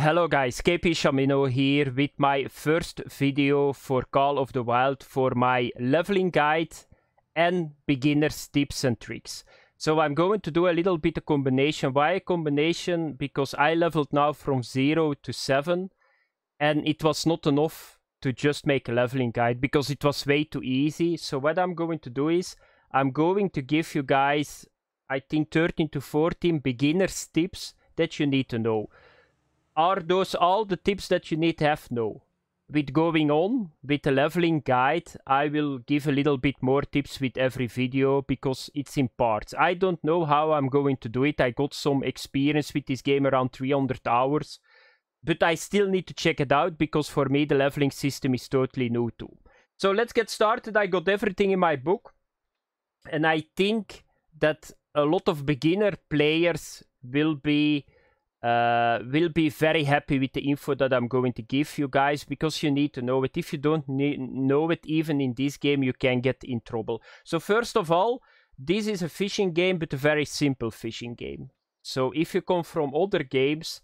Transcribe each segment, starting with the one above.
Hello guys, KP Shamino here with my first video for Call of the Wild for my leveling guide and beginner's tips and tricks. So I'm going to do a little bit of combination. Why a combination? Because I leveled now from 0 to 7 and it was not enough to just make a leveling guide because it was way too easy. So what I'm going to do is I'm going to give you guys I think 13 to 14 beginner's tips that you need to know. Are those all the tips that you need to have? No. With going on, with the leveling guide, I will give a little bit more tips with every video because it's in parts. I don't know how I'm going to do it. I got some experience with this game around 300 hours, but I still need to check it out because for me the leveling system is totally new too. So let's get started. I got everything in my book and I think that a lot of beginner players will be uh, will be very happy with the info that I'm going to give you guys because you need to know it. If you don't know it, even in this game, you can get in trouble. So first of all, this is a fishing game, but a very simple fishing game. So if you come from other games,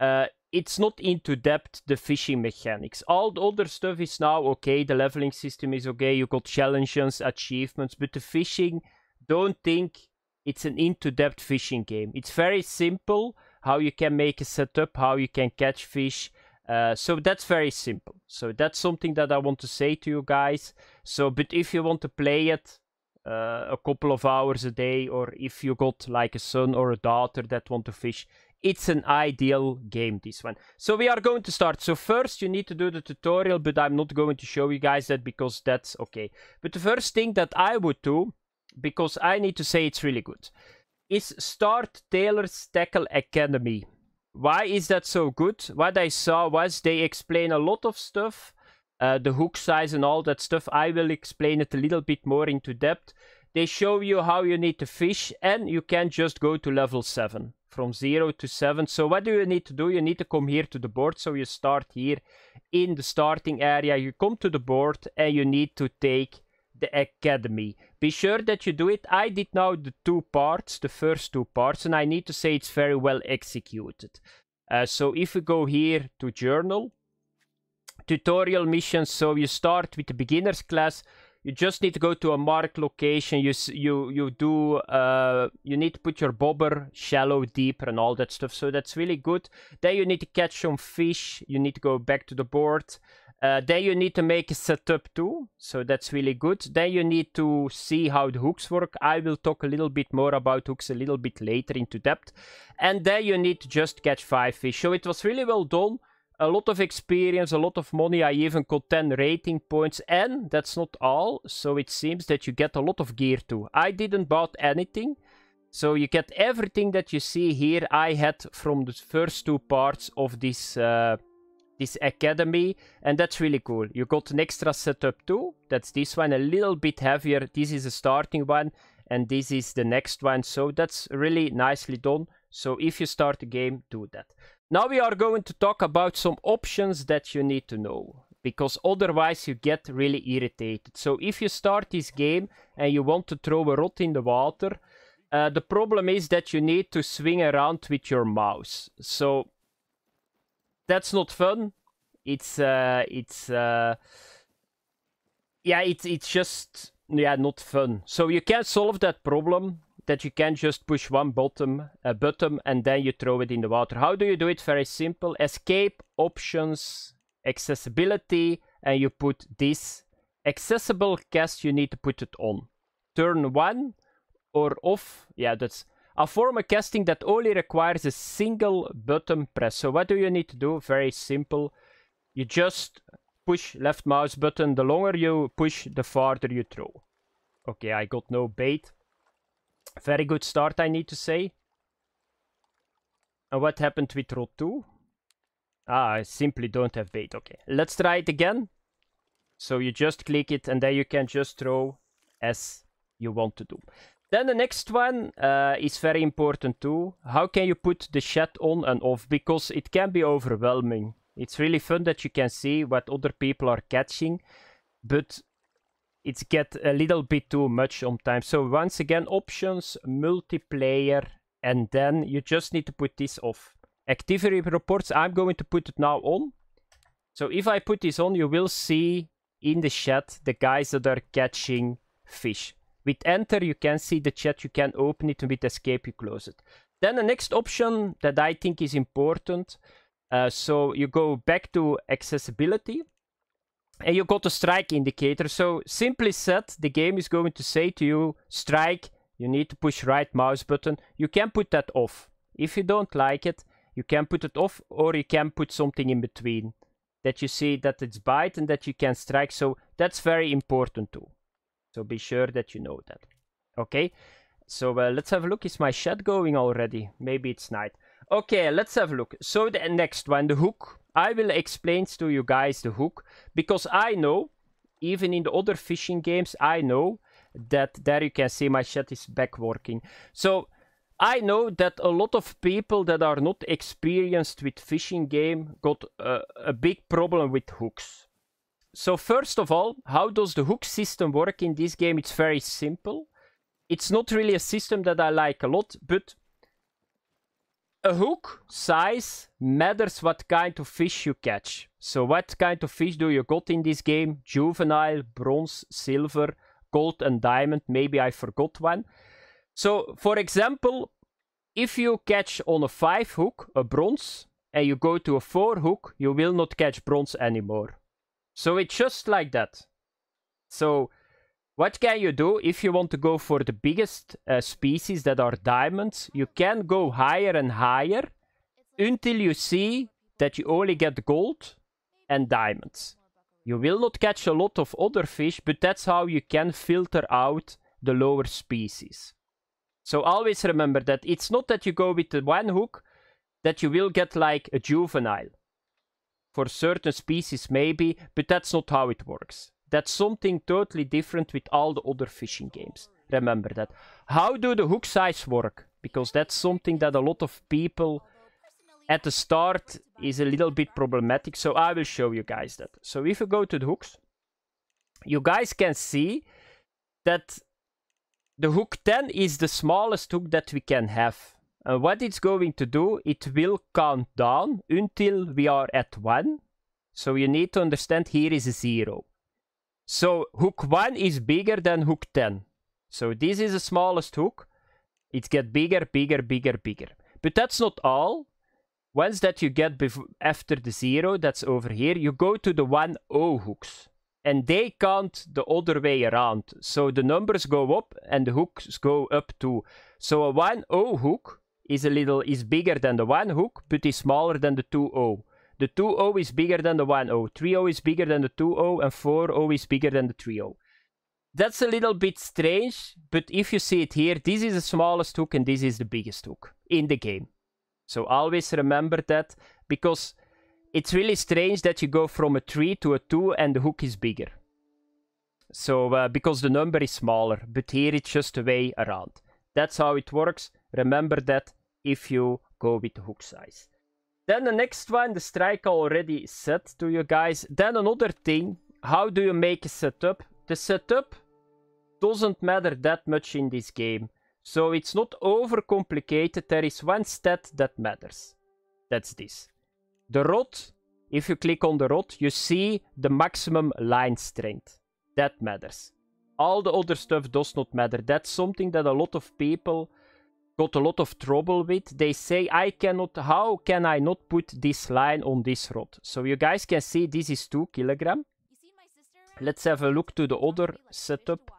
uh, it's not into depth the fishing mechanics. All the other stuff is now okay. The leveling system is okay. You got challenges, achievements, but the fishing, don't think it's an into depth fishing game. It's very simple how you can make a setup, how you can catch fish. Uh, so that's very simple. So that's something that I want to say to you guys. So, but if you want to play it uh, a couple of hours a day, or if you got like a son or a daughter that want to fish, it's an ideal game, this one. So we are going to start. So first you need to do the tutorial, but I'm not going to show you guys that because that's okay. But the first thing that I would do, because I need to say it's really good is start Taylor's Tackle Academy. Why is that so good? What I saw was they explain a lot of stuff, uh, the hook size and all that stuff. I will explain it a little bit more into depth. They show you how you need to fish and you can just go to level 7 from 0 to 7. So what do you need to do? You need to come here to the board. So you start here in the starting area. You come to the board and you need to take the academy. Be sure that you do it. I did now the two parts, the first two parts, and I need to say it's very well executed. Uh, so if we go here to journal, tutorial missions, so you start with the beginners class, you just need to go to a marked location, you, you, you do, uh, you need to put your bobber shallow, deeper and all that stuff, so that's really good. Then you need to catch some fish, you need to go back to the board, uh, you need to make a setup too, so that's really good. Then you need to see how the hooks work. I will talk a little bit more about hooks a little bit later into depth. And then you need to just catch 5 fish. So it was really well done. A lot of experience, a lot of money. I even got 10 rating points. And that's not all. So it seems that you get a lot of gear too. I didn't bought anything. So you get everything that you see here I had from the first two parts of this uh, this academy and that's really cool you got an extra setup too that's this one a little bit heavier this is a starting one and this is the next one so that's really nicely done so if you start the game do that now we are going to talk about some options that you need to know because otherwise you get really irritated so if you start this game and you want to throw a rod in the water uh, the problem is that you need to swing around with your mouse so that's not fun. It's uh, it's uh, yeah, it's it's just yeah, not fun. So you can solve that problem that you can just push one bottom uh, button and then you throw it in the water. How do you do it? Very simple. Escape options, accessibility, and you put this accessible cast. You need to put it on. Turn one or off. Yeah, that's i form a casting that only requires a single button press. So what do you need to do? Very simple. You just push left mouse button. The longer you push, the farther you throw. Okay, I got no bait. Very good start, I need to say. And what happened with row 2? Ah, I simply don't have bait. Okay, let's try it again. So you just click it and then you can just throw as you want to do. Then the next one uh, is very important too. How can you put the chat on and off? Because it can be overwhelming. It's really fun that you can see what other people are catching, but it's get a little bit too much sometimes. So once again, options, multiplayer, and then you just need to put this off. Activity reports, I'm going to put it now on. So if I put this on, you will see in the chat the guys that are catching fish. With enter, you can see the chat, you can open it, and with escape, you close it. Then the next option that I think is important, uh, so you go back to accessibility, and you got a strike indicator. So simply said, the game is going to say to you, strike, you need to push right mouse button. You can put that off. If you don't like it, you can put it off or you can put something in between that you see that it's bite and that you can strike. So that's very important too. So be sure that you know that. Okay, so uh, let's have a look. Is my shed going already? Maybe it's night. Okay, let's have a look. So the next one, the hook. I will explain to you guys the hook because I know, even in the other fishing games, I know that there you can see my shed is back working. So I know that a lot of people that are not experienced with fishing game got uh, a big problem with hooks. So first of all, how does the hook system work in this game? It's very simple. It's not really a system that I like a lot, but a hook size matters what kind of fish you catch. So what kind of fish do you got in this game? Juvenile, bronze, silver, gold and diamond. Maybe I forgot one. So for example, if you catch on a 5 hook a bronze and you go to a 4 hook, you will not catch bronze anymore. So it's just like that. So what can you do if you want to go for the biggest uh, species that are diamonds? You can go higher and higher until you see that you only get gold and diamonds. You will not catch a lot of other fish, but that's how you can filter out the lower species. So always remember that it's not that you go with the one hook that you will get like a juvenile for certain species maybe, but that's not how it works. That's something totally different with all the other fishing games. Remember that. How do the hook size work? Because that's something that a lot of people at the start is a little bit problematic. So I will show you guys that. So if you go to the hooks, you guys can see that the hook 10 is the smallest hook that we can have. And uh, what it's going to do, it will count down until we are at 1. So you need to understand here is a 0. So hook 1 is bigger than hook 10. So this is the smallest hook. It gets bigger, bigger, bigger, bigger. But that's not all. Once that you get after the 0, that's over here, you go to the 1, 0 hooks. And they count the other way around. So the numbers go up and the hooks go up too. So a 1, 0 hook is a little is bigger than the one hook, but is smaller than the two o. The two o is bigger than the one o. Three o is bigger than the two o, and four o is bigger than the 3 That's a little bit strange, but if you see it here, this is the smallest hook and this is the biggest hook in the game. So always remember that, because it's really strange that you go from a 3 to a 2 and the hook is bigger. So, uh, because the number is smaller, but here it's just a way around. That's how it works. Remember that if you go with hook size. Then the next one, the strike already said to you guys. Then another thing, how do you make a setup? The setup doesn't matter that much in this game. So it's not overcomplicated. There is one stat that matters. That's this. The rod, if you click on the rod, you see the maximum line strength. That matters. All the other stuff does not matter. That's something that a lot of people got a lot of trouble with. They say, I cannot, how can I not put this line on this rod? So you guys can see this is 2 kilogram. Let's have a look to the other setup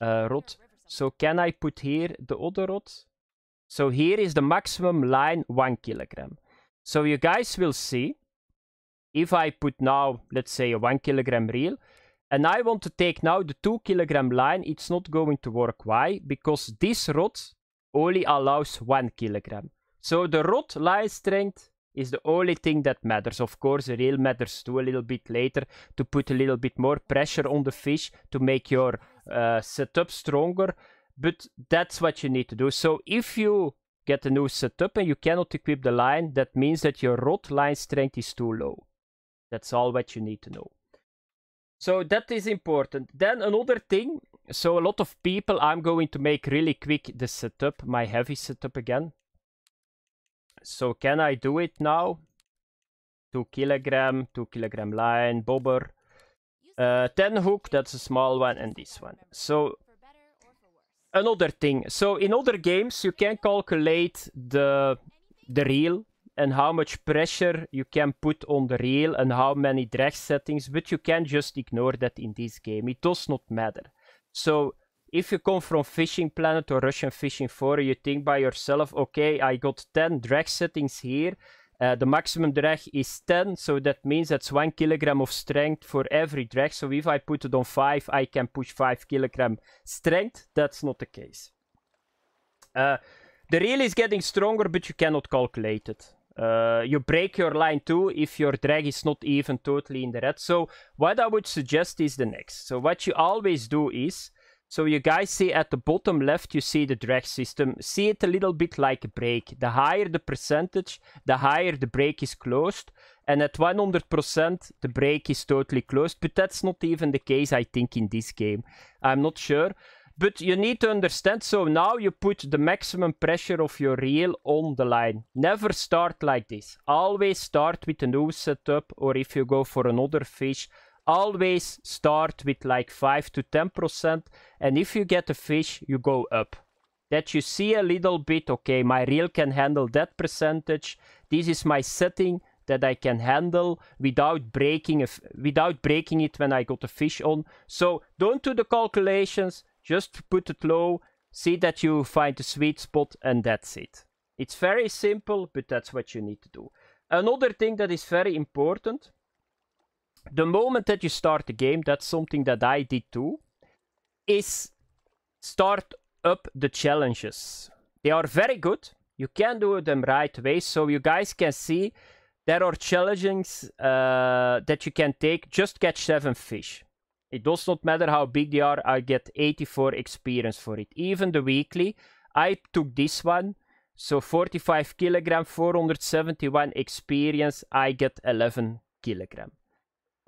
uh, rod. So can I put here the other rod? So here is the maximum line 1 kilogram. So you guys will see, if I put now, let's say a 1 kilogram reel, and I want to take now the 2 kilogram line, it's not going to work. Why? Because this rod only allows 1 kilogram. So the rod line strength is the only thing that matters. Of course, the reel matters too a little bit later to put a little bit more pressure on the fish to make your uh, setup stronger. But that's what you need to do. So if you get a new setup and you cannot equip the line, that means that your rod line strength is too low. That's all what you need to know. So that is important. Then another thing. So a lot of people, I'm going to make really quick the setup, my heavy setup again. So can I do it now? 2 kilogram, 2 kilogram line, bobber. Uh, 10 hook, that's a small one, and this one. So another thing. So in other games, you can calculate the the reel and how much pressure you can put on the rail and how many drag settings, but you can just ignore that in this game. It does not matter. So if you come from Fishing Planet or Russian Fishing forum, you think by yourself, okay, I got 10 drag settings here. Uh, the maximum drag is 10, so that means that's 1 kilogram of strength for every drag. So if I put it on 5, I can push 5 kilogram strength. That's not the case. Uh, the reel is getting stronger, but you cannot calculate it. Uh, you break your line too if your drag is not even totally in the red. So what I would suggest is the next. So what you always do is, so you guys see at the bottom left, you see the drag system. See it a little bit like a break. The higher the percentage, the higher the break is closed. And at 100%, the break is totally closed. But that's not even the case, I think, in this game. I'm not sure. But you need to understand, so now you put the maximum pressure of your reel on the line. Never start like this. Always start with a new setup or if you go for another fish, always start with like 5 to 10% and if you get a fish, you go up. That you see a little bit, okay, my reel can handle that percentage. This is my setting that I can handle without breaking, without breaking it when I got a fish on. So don't do the calculations, just put it low, see that you find the sweet spot and that's it. It's very simple, but that's what you need to do. Another thing that is very important, the moment that you start the game, that's something that I did too, is start up the challenges. They are very good. You can do them right away, so you guys can see there are challenges uh, that you can take. Just catch seven fish. It does not matter how big they are, I get 84 experience for it. Even the weekly, I took this one, so 45 kilogram, 471 experience, I get 11 kilogram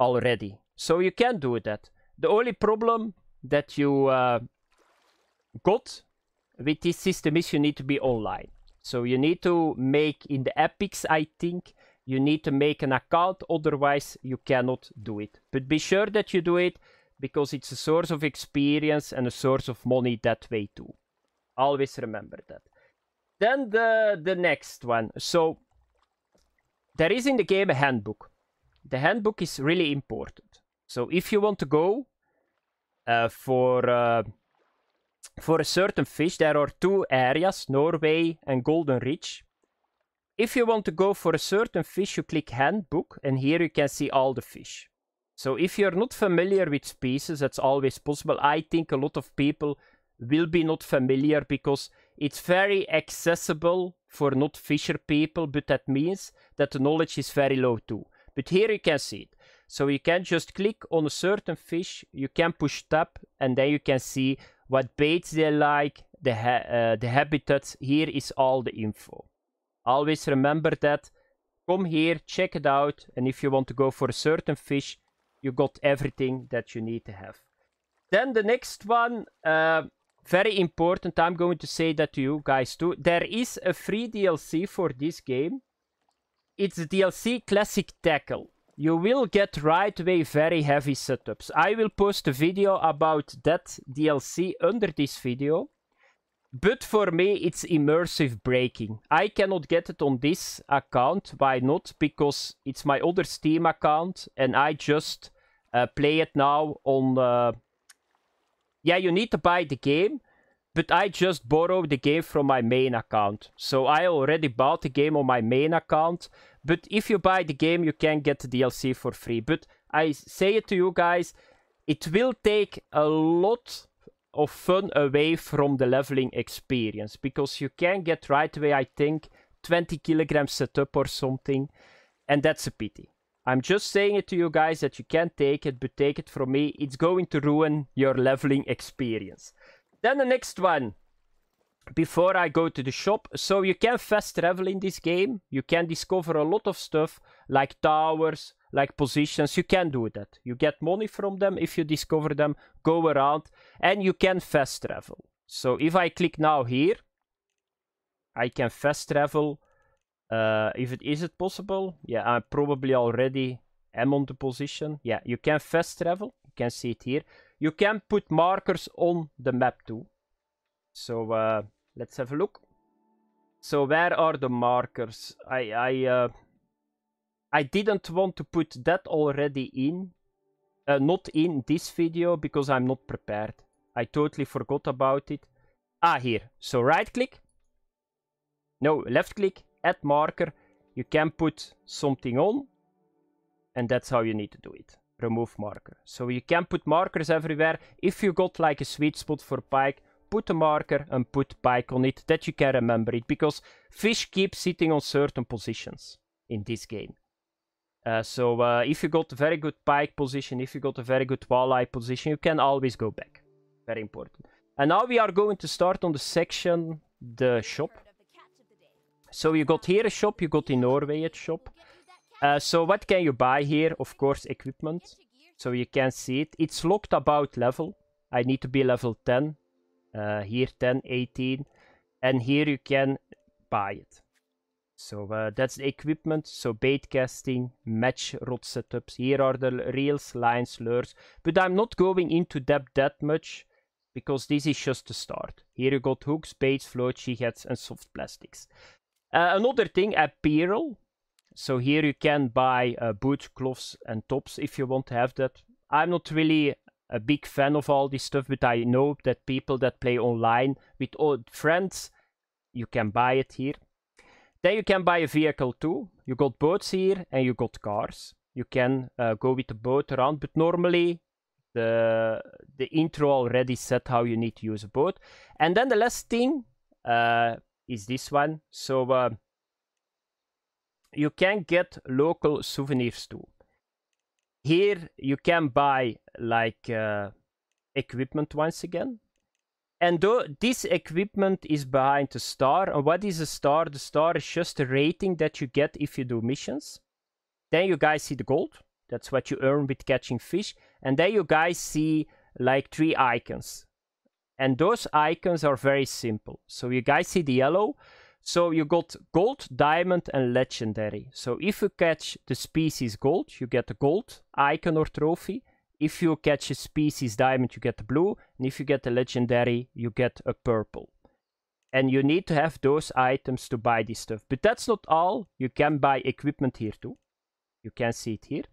already. So you can do that. The only problem that you uh, got with this system is you need to be online. So you need to make in the epics, I think, you need to make an account, otherwise you cannot do it. But be sure that you do it because it's a source of experience and a source of money that way too. Always remember that. Then the, the next one. So there is in the game a handbook. The handbook is really important. So if you want to go uh, for uh, for a certain fish, there are two areas, Norway and Golden Reach. If you want to go for a certain fish, you click handbook and here you can see all the fish. So if you're not familiar with spaces, that's always possible. I think a lot of people will be not familiar because it's very accessible for not Fisher people, but that means that the knowledge is very low too. But here you can see it. So you can just click on a certain fish, you can push tab, and then you can see what baits they like, the, ha uh, the habitats. Here is all the info. Always remember that. Come here, check it out, and if you want to go for a certain fish, you got everything that you need to have. Then the next one, uh, very important, I'm going to say that to you guys too. There is a free DLC for this game. It's DLC Classic Tackle. You will get right away very heavy setups. I will post a video about that DLC under this video. But for me, it's immersive breaking. I cannot get it on this account. Why not? Because it's my other Steam account and I just uh, play it now on... Uh... Yeah, you need to buy the game, but I just borrowed the game from my main account. So I already bought the game on my main account. But if you buy the game, you can get the DLC for free. But I say it to you guys, it will take a lot of fun away from the leveling experience because you can get right away, I think, 20 kilograms setup or something, and that's a pity. I'm just saying it to you guys that you can take it, but take it from me, it's going to ruin your leveling experience. Then the next one, before I go to the shop. So you can fast travel in this game. You can discover a lot of stuff like towers, like positions you can do that you get money from them if you discover them go around and you can fast travel so if i click now here i can fast travel uh, if it is it possible yeah i probably already am on the position yeah you can fast travel you can see it here you can put markers on the map too so uh, let's have a look so where are the markers i i uh, I didn't want to put that already in, uh, not in this video, because I'm not prepared. I totally forgot about it. Ah, here. So right click. No, left click, add marker. You can put something on. And that's how you need to do it. Remove marker. So you can put markers everywhere. If you got like a sweet spot for pike, put a marker and put pike on it that you can remember it. Because fish keep sitting on certain positions in this game. Uh, so uh, if you got a very good pike position, if you got a very good walleye position, you can always go back. Very important. And now we are going to start on the section, the shop. So you got here a shop, you got in Norway a shop. Uh, so what can you buy here? Of course, equipment. So you can see it. It's locked about level. I need to be level 10. Uh, here 10, 18. And here you can buy it. So uh, that's the equipment, so bait casting, match rod setups. Here are the reels, lines, lures. But I'm not going into depth that much because this is just the start. Here you got hooks, baits, float, sheaths and soft plastics. Uh, another thing, apparel. So here you can buy uh, boots, gloves and tops if you want to have that. I'm not really a big fan of all this stuff, but I know that people that play online with old friends, you can buy it here then you can buy a vehicle too. You got boats here and you got cars. You can uh, go with the boat around, but normally the the intro already said how you need to use a boat. And then the last thing uh, is this one. So uh, you can get local souvenirs too. Here you can buy like uh, equipment once again. And though this equipment is behind the star. And uh, what is a star? The star is just a rating that you get if you do missions. Then you guys see the gold. That's what you earn with catching fish. And then you guys see like three icons. And those icons are very simple. So you guys see the yellow. So you got gold, diamond and legendary. So if you catch the species gold, you get the gold icon or trophy. If you catch a species diamond, you get a blue. And if you get a legendary, you get a purple. And you need to have those items to buy this stuff. But that's not all. You can buy equipment here too. You can see it here.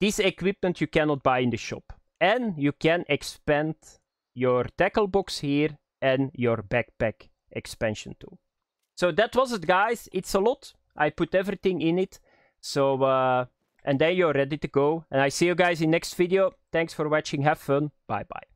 This equipment you cannot buy in the shop. And you can expand your tackle box here and your backpack expansion too. So that was it guys. It's a lot. I put everything in it. So uh, and then you're ready to go. And I see you guys in next video. Thanks for watching. Have fun. Bye bye.